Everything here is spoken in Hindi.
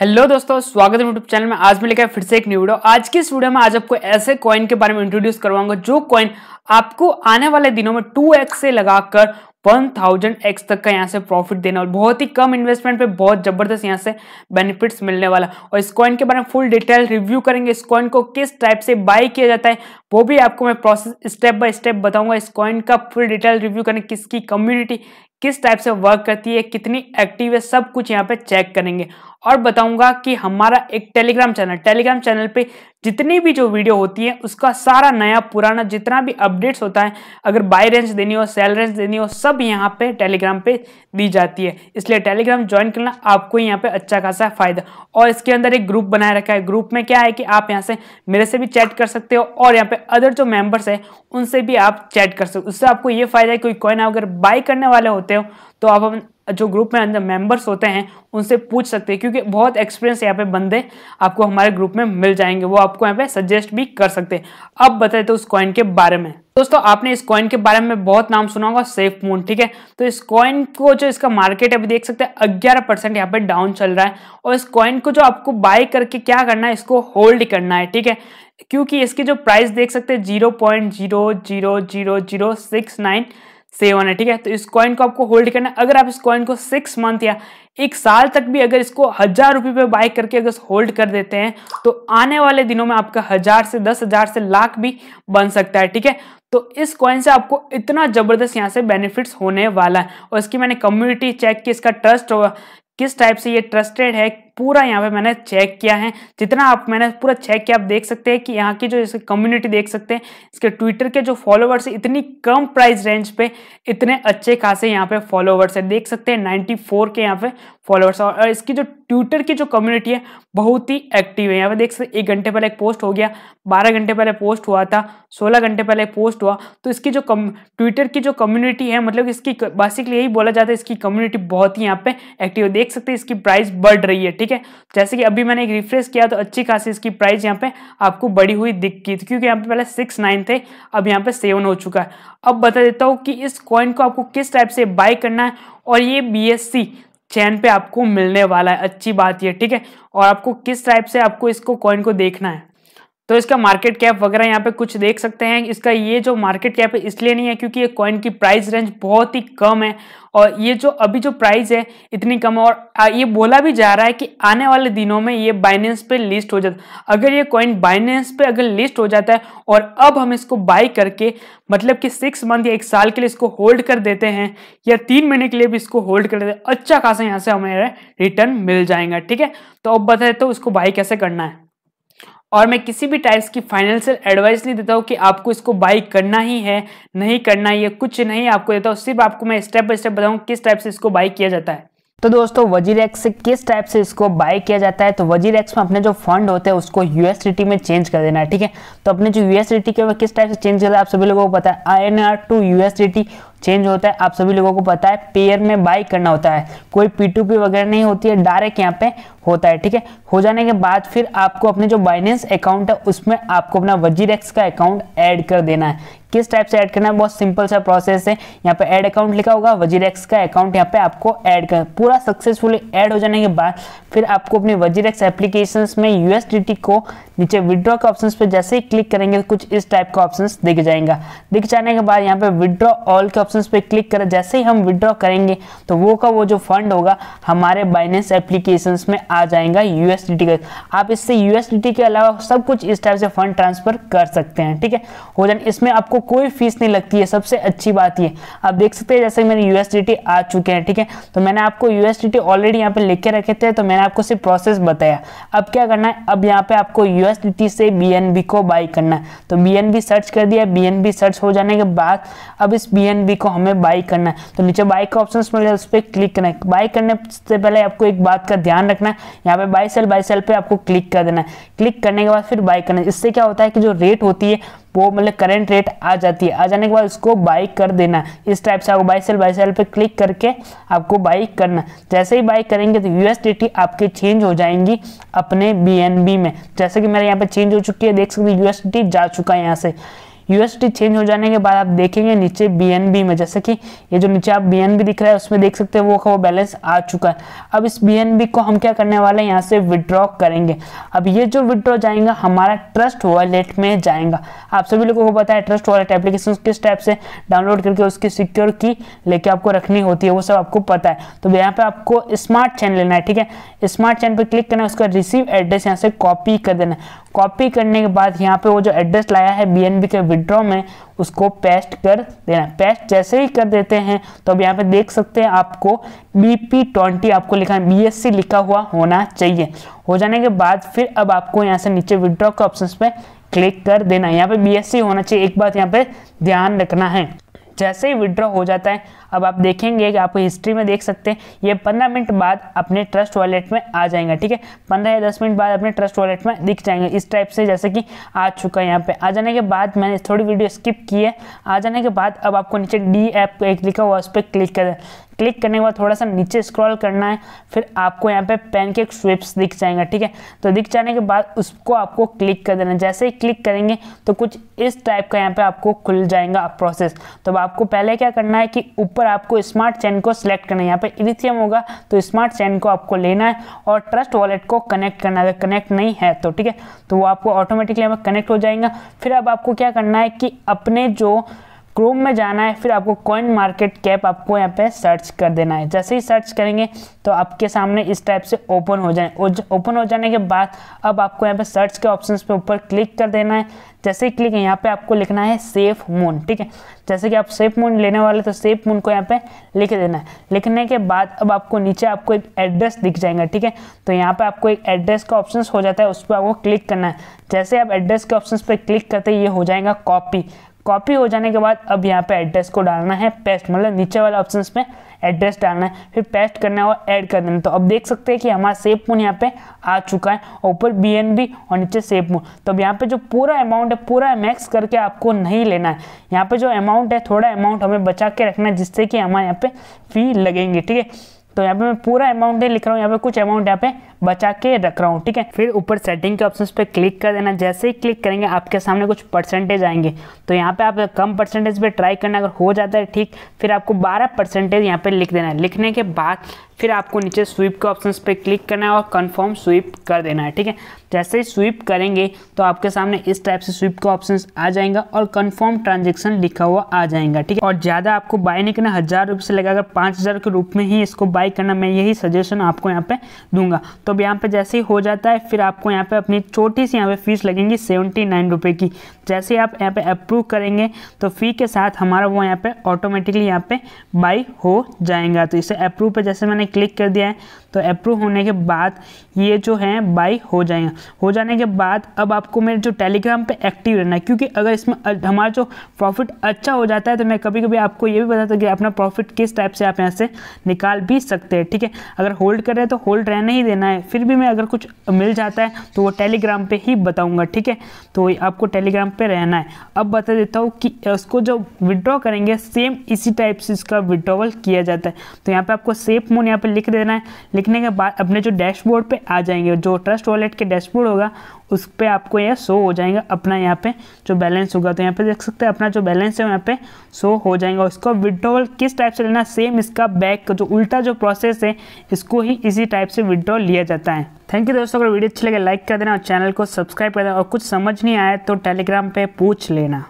हेलो दोस्तों स्वागत है यूट्यूब चैनल में आज मैं लेकर फिर से एक न्यू वीडियो आज की इस वीडियो में आज आपको ऐसे कॉइन के बारे में इंट्रोड्यूस करवाऊंगा जो कॉइन आपको आने वाले दिनों में 2x से लगाकर 1000x तक का यहाँ से प्रॉफिट देना और बहुत ही कम इन्वेस्टमेंट पे बहुत जबरदस्त यहाँ से बेनिफिट्स मिलने वाला और इस कॉइन के बारे में फुल डिटेल रिव्यू करेंगे इस कॉइन को किस टाइप से बाई किया जाता है वो भी आपको मैं प्रोसेस स्टेप बाय स्टेप बताऊंगा इस कॉइन का फुल डिटेल रिव्यू करें किसकी कम्युनिटी किस टाइप से वर्क करती है कितनी एक्टिव है सब कुछ यहाँ पे चेक करेंगे और बताऊंगा कि हमारा एक टेलीग्राम चैनल टेलीग्राम चैनल पे जितनी भी जो वीडियो होती है उसका सारा नया पुराना जितना भी अपडेट्स होता है अगर बाय रेंज देनी हो सेल रेंज देनी हो सब यहाँ पे टेलीग्राम पे दी जाती है इसलिए टेलीग्राम ज्वाइन करना आपको यहाँ पे अच्छा खासा फायदा और इसके अंदर एक ग्रुप बनाए रखा है ग्रुप में क्या है कि आप यहाँ से मेरे से भी चैट कर सकते हो और यहाँ पे अदर जो मेम्बर्स है उनसे भी आप चैट कर सकते हो उससे आपको ये फायदा है कोई कॉइन अगर बाय करने वाले होते हो तो आप जो ग्रुप में अंदर मेंबर्स होते हैं उनसे पूछ सकते हैं क्योंकि बहुत एक्सपीरियंस यहाँ पे बंदे आपको हमारे ग्रुप में मिल जाएंगे वो आपको यहाँ पे सजेस्ट भी कर सकते हैं अब बताए तो उस कॉइन के बारे में दोस्तों आपने इस कॉइन के बारे में बहुत नाम सुना होगा सेफ मून ठीक है तो इस कॉइन को जो इसका मार्केट अभी देख सकते हैं ग्यारह परसेंट यहाँ पे डाउन चल रहा है और इस कॉइन को जो आपको बाय करके क्या करना है इसको होल्ड करना है ठीक है क्योंकि इसकी जो प्राइस देख सकते हैं zero point zero zero zero zero six nine seven है ठीक है तो इस कॉइन को आपको होल्ड करना है अगर आप इस कॉइन को सिक्स मंथ या एक साल तक भी अगर इसको हजार रुपये पे बाय करके अगर होल्ड कर देते हैं तो आने वाले दिनों में आपका हजार से दस हजार से लाख भी बन सकता है ठीक है तो इस कॉइन से आपको इतना ज़बरदस्त यहाँ से बेनिफिट्स होने वाला है और इसकी मैंने कम्युनिटी चेक की इसका ट्रस्ट किस टाइप से ये ट्रस्टेड है पूरा यहाँ पे मैंने चेक किया है जितना आप मैंने पूरा चेक किया आप देख सकते हैं कि यहाँ की जो इसकी कम्युनिटी देख सकते हैं इसके ट्विटर के जो फॉलोवर्स है इतनी कम प्राइस रेंज पे इतने अच्छे खासे यहाँ पे फॉलोवर्स है देख सकते हैं नाइन्टी के यहाँ पे फॉलोअर्स और इसकी जो ट्विटर की जो कम्युनिटी है बहुत ही एक्टिव है यहाँ पे देख सकते एक घंटे पहले एक पोस्ट हो गया बारह घंटे पहले पोस्ट हुआ था सोलह घंटे पहले पोस्ट हुआ तो इसकी जो कम ट्विटर की जो कम्युनिटी है मतलब इसकी बेसिकली यही बोला जाता है इसकी कम्युनिटी बहुत ही यहाँ पे एक्टिव है देख सकते हैं इसकी प्राइस बढ़ रही है ठीक है ठीक है जैसे कि अभी मैंने एक रिफ्रेश किया तो अच्छी खासी इसकी प्राइस यहाँ पे आपको बड़ी हुई दिख गई क्योंकि यहाँ पे पहले सिक्स नाइन थे अब यहाँ पे सेवन हो चुका है अब बता देता हूँ कि इस कॉइन को आपको किस टाइप से बाय करना है और ये बी एस सी चैन पे आपको मिलने वाला है अच्छी बात ये ठीक है और आपको किस टाइप से आपको इसको कॉइन को देखना है तो इसका मार्केट कैप वगैरह यहाँ पे कुछ देख सकते हैं इसका ये जो मार्केट कैप है इसलिए नहीं है क्योंकि ये कॉइन की प्राइस रेंज बहुत ही कम है और ये जो अभी जो प्राइस है इतनी कम है और ये बोला भी जा रहा है कि आने वाले दिनों में ये बाइनेंस पे लिस्ट हो जाता अगर ये कॉइन बाइनेंस पे अगर लिस्ट हो जाता है और अब हम इसको बाई करके मतलब कि सिक्स मंथ या एक साल के लिए इसको होल्ड कर देते हैं या तीन महीने के लिए भी इसको होल्ड कर देते हैं अच्छा खासा यहाँ से हमें रिटर्न मिल जाएगा ठीक है तो अब बताए तो इसको बाई कैसे करना है और मैं किसी भी टाइप्स की फाइनेंशियल एडवाइस नहीं देता हूँ कि आपको इसको बाई करना ही है नहीं करना ये कुछ नहीं आपको देता हूँ सिर्फ आपको मैं स्टेप बाय स्टेप बताऊँ किस टाइप से इसको बाई किया जाता है तो दोस्तों वजीर एक्स से किस टाइप से इसको बाय किया जाता है तो वजीर एक्स में अपने जो फंड होते हैं उसको यूएसडीटी में चेंज कर देना है ठीक है तो अपने जो यूएसडीटी के किस टाइप से चेंज करना आप सभी लोगों को पता है I N R to US change होता है आप सभी लोगों को पता है पेयर में बाई करना होता है कोई पी टू पी वगैरह नहीं होती है डायरेक्ट यहाँ पे होता है ठीक है हो जाने के बाद फिर आपको अपने जो बाइनेंस अकाउंट है उसमें आपको अपना वजीर एक्स का अकाउंट ऐड कर देना है किस टाइप से ऐड करना है बहुत सिंपल सा प्रोसेस है यहाँ पे ऐड अकाउंट लिखा होगा वजीर एक्स का अकाउंट यहाँ पे आपको ऐड कर पूरा सक्सेसफुली ऐड हो जाने के बाद फिर आपको अपने एक्स एप्लीकेशन में यूएसडीटी को नीचे विड्रॉ के ऑप्शन पर जैसे ही क्लिक करेंगे कुछ इस टाइप का ऑप्शन दिख जाएगा दिख जाने के बाद यहाँ पे विड्रॉ ऑल के ऑप्शन पे क्लिक करें जैसे ही हम विड्रॉ करेंगे तो वो का वो जो फंड होगा हमारे बाइनेंस एप्लीकेशन में आ जाएगा यूएसडीटी का आप इससे यूएसडीटी के अलावा सब कुछ इस टाइप से फंड ट्रांसफर कर सकते हैं ठीक है हो इसमें आपको कोई फीस नहीं लगती है सबसे अच्छी बात ये आप देख सकते हैं जैसे मेरे यू आ चुके हैं ठीक है तो मैंने आपको यूएसडीटी ऑलरेडी यहाँ पे लिख के रखे थे तो मैंने आपको सिर्फ प्रोसेस बताया अब क्या करना है अब यहाँ पे आपको यू से बी को बाई करना है तो बी सर्च कर दिया बी सर्च हो जाने के बाद अब इस बी को हमें बाई करना है तो नीचे बाई का ऑप्शन मिल जाए उस पर क्लिक करना है बाई करने से पहले आपको एक बात का ध्यान रखना है यहाँ पे बाई सेल बाई सेल पे आपको क्लिक कर देना है क्लिक करने के बाद फिर बाई करना है इससे क्या होता है कि जो रेट होती है वो मतलब करेंट रेट आ जाती है आ जाने के बाद उसको बाई कर देना इस टाइप से आपको बाई सेल बाई सेल पर क्लिक करके आपको बाई करना जैसे ही बाई करेंगे तो यू आपके चेंज हो जाएंगी अपने बी में जैसे कि मेरे यहाँ पे चेंज हो चुकी है देख सकते यू एस जा चुका है यहाँ से यूएसटी चेंज हो जाने के बाद आप देखेंगे नीचे बीएनबी में जैसे कि ये जो नीचे आप बीएनबी दिख रहा है उसमें देख सकते हैं वो वो बैलेंस आ चुका है अब इस बीएनबी को हम क्या करने वाले हैं यहाँ से विड्रॉ करेंगे अब ये जो विड्रॉ जाएगा हमारा ट्रस्ट वॉलेट में जाएगा आप सभी लोगों को पता है ट्रस्ट वॉलेट एप्लीकेशन किस टाइप से डाउनलोड करके उसकी सिक्योर की लेके आपको रखनी होती है वो सब आपको पता है तो यहाँ पे आपको स्मार्ट चैन लेना है ठीक है स्मार्ट चैन पर क्लिक करना है उसका रिसीव एड्रेस यहाँ से कॉपी कर देना है कॉपी करने के बाद यहाँ पे वो जो एड्रेस लाया है बी के विड्रॉ में उसको पेस्ट कर देना पेस्ट जैसे ही कर देते हैं तो अब यहाँ पे देख सकते हैं आपको बी पी ट्वेंटी आपको लिखा है बी एस सी लिखा हुआ होना चाहिए हो जाने के बाद फिर अब आपको यहाँ से नीचे विड्रॉ के ऑप्शन पे क्लिक कर देना यहाँ पे बी एस सी होना चाहिए एक बात यहाँ पे ध्यान रखना है जैसे ही विड्रॉ हो जाता है अब आप देखेंगे कि आप हिस्ट्री में देख सकते हैं ये पंद्रह मिनट बाद अपने ट्रस्ट वॉलेट में आ जाएगा ठीक है पंद्रह या दस मिनट बाद अपने ट्रस्ट वॉलेट में दिख जाएंगे इस टाइप से जैसे कि आ चुका है यहाँ पे आ जाने के बाद मैंने थोड़ी वीडियो स्किप की है आ जाने के बाद अब आपको नीचे डी ऐप एक लिखा हुआ उस पर क्लिक करें क्लिक करने के बाद थोड़ा सा नीचे स्क्रॉल करना है फिर आपको यहाँ पे पेन के दिख जाएंगे ठीक है तो दिख जाने के बाद उसको आपको क्लिक कर देना जैसे ही क्लिक करेंगे तो कुछ इस टाइप का यहाँ पे आपको खुल जाएगा प्रोसेस तो आपको पहले क्या करना है कि ऊपर आपको स्मार्ट चैन को सिलेक्ट करना है यहाँ पर इरिथियम होगा तो स्मार्ट चैन को आपको लेना है और ट्रस्ट वॉलेट को कनेक्ट करना है अगर कनेक्ट नहीं है तो ठीक है तो वो आपको ऑटोमेटिकली यहाँ कनेक्ट हो जाएगा फिर अब आपको क्या करना है कि अपने जो क्रोम में जाना है फिर आपको कॉइन मार्केट कैप आपको यहाँ पे सर्च कर देना है जैसे ही सर्च करेंगे तो आपके सामने इस टाइप से ओपन हो जाए ओपन हो जाने के बाद अब आपको यहाँ पे सर्च के ऑप्शन पे ऊपर क्लिक कर देना है जैसे ही क्लिक यहाँ पे आपको लिखना है सेफ मून ठीक है जैसे कि आप सेफ मून लेने वाले तो सेफ मून को यहाँ पे लिख देना है लिखने के बाद अब आपको नीचे आपको एक एड्रेस दिख जाएगा ठीक है तो यहाँ पे आपको एक एड्रेस का ऑप्शन हो जाता है उस पर आपको क्लिक करना है जैसे आप एड्रेस के ऑप्शन पर क्लिक करते ये हो जाएगा कॉपी कॉपी हो जाने के बाद अब यहाँ पे एड्रेस को डालना है पेस्ट मतलब नीचे वाले ऑप्शन में एड्रेस डालना है फिर पेस्ट करना है और ऐड कर देना तो अब देख सकते हैं कि हमारा सेफ मून यहाँ पे आ चुका है ऊपर बी एन बी और नीचे सेफ मून तो अब यहाँ पे जो पूरा अमाउंट है पूरा मैक्स करके आपको नहीं लेना है यहाँ पर जो अमाउंट है थोड़ा अमाउंट हमें बचा के रखना है जिससे कि हमारे यहाँ पर फी लगेंगे ठीक है तो यहाँ पे मैं पूरा अमाउंट नहीं लिख रहा हूँ यहाँ पे कुछ अमाउंट यहाँ पे बचा के रख रहा हूँ ठीक है फिर ऊपर सेटिंग के ऑप्शन पे क्लिक कर देना जैसे ही क्लिक करेंगे आपके सामने कुछ परसेंटेज आएंगे तो यहाँ पे आप कम परसेंटेज पे ट्राई करना अगर हो जाता है ठीक फिर आपको 12 परसेंटेज यहाँ पे लिख देना है लिखने के बाद फिर आपको नीचे स्वीप के ऑप्शन पर क्लिक करना है और कन्फर्म स्वीप कर देना है ठीक है जैसे ही स्वीप करेंगे तो आपके सामने इस टाइप से स्वीप का ऑप्शन आ जाएगा और कन्फर्म ट्रांजेक्शन लिखा हुआ आ जाएगा ठीक है और ज़्यादा आपको बाय नहीं करना हज़ार रुपये से लगाकर पाँच हज़ार के रूप में ही इसको बाय करना मैं यही सजेशन आपको यहाँ पे दूंगा तो अब यहाँ पे जैसे ही हो जाता है फिर आपको यहाँ पे अपनी छोटी सी यहाँ पे फीस लगेंगी सेवेंटी नाइन रुपये की जैसे आप यहाँ पे अप्रूव करेंगे तो फ़ी के साथ हमारा वो यहाँ पे ऑटोमेटिकली यहाँ पे बाई हो जाएगा तो इसे अप्रूव पर जैसे मैंने क्लिक कर दिया है तो अप्रूव होने के बाद ये जो है बाई हो जाएगा हो जाने के बाद अब आपको मेरे जो टेलीग्राम पे एक्टिव रहना है क्योंकि अगर इसमें हमारा जो प्रॉफिट अच्छा हो जाता है तो मैं कभी कभी आपको ये भी बताता कि अपना प्रॉफिट किस टाइप से आप यहाँ से निकाल भी सकते हैं ठीक है अगर होल्ड कर रहे हैं तो होल्ड रहने ही देना है फिर भी मैं अगर कुछ मिल जाता है तो वो टेलीग्राम पर ही बताऊँगा ठीक है तो आपको टेलीग्राम पर रहना है अब बता देता हूँ कि उसको जो विड्रॉ करेंगे सेम इसी टाइप से इसका विड्रॉवल किया जाता है तो यहाँ पर आपको सेफ मोन यहाँ पर लिख देना है लिखने के बाद अपने जो डैशबोर्ड पे आ जाएंगे जो ट्रस्ट वॉलेट के डैशबोर्ड होगा उस पर आपको यह शो हो जाएगा अपना यहाँ पे जो बैलेंस होगा तो यहाँ पे देख सकते हैं अपना जो बैलेंस है यहाँ पे शो हो जाएगा उसको विड्रॉल किस टाइप से लेना सेम इसका बैक जो उल्टा जो प्रोसेस है इसको ही इसी टाइप से विड्रॉल लिया जाता है थैंक यू दोस्तों अगर वीडियो अच्छी लगे लाइक कर देना और चैनल को सब्सक्राइब कर देना और कुछ समझ नहीं आया तो टेलीग्राम पर पूछ लेना